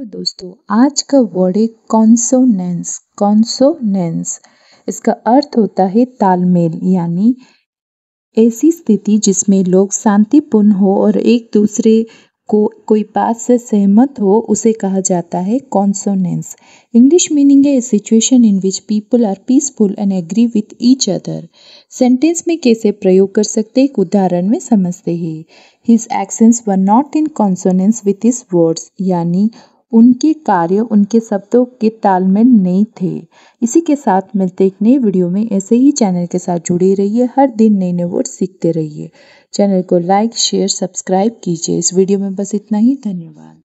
तो दोस्तों आज का वर्ड है कॉन्सोनेंस कॉन्सोनेंस इसका अर्थ होता है तालमेल यानी ऐसी स्थिति जिसमें लोग शांतिपूर्ण हो और एक दूसरे को कोई बात से सहमत हो उसे कहा जाता है कॉन्सोनेंस इंग्लिश मीनिंग है situation in which people are peaceful and agree with each other sentence में कैसे प्रयोग कर सकते एक उदाहरण में समझते हैं his actions were not in consonance with his words यानी उनके कार्य उनके शब्दों के तालमेल नहीं थे इसी के साथ मिलते एक नए वीडियो में ऐसे ही चैनल के साथ जुड़े रहिए हर दिन नए नए वर्ड सीखते रहिए चैनल को लाइक शेयर सब्सक्राइब कीजिए इस वीडियो में बस इतना ही धन्यवाद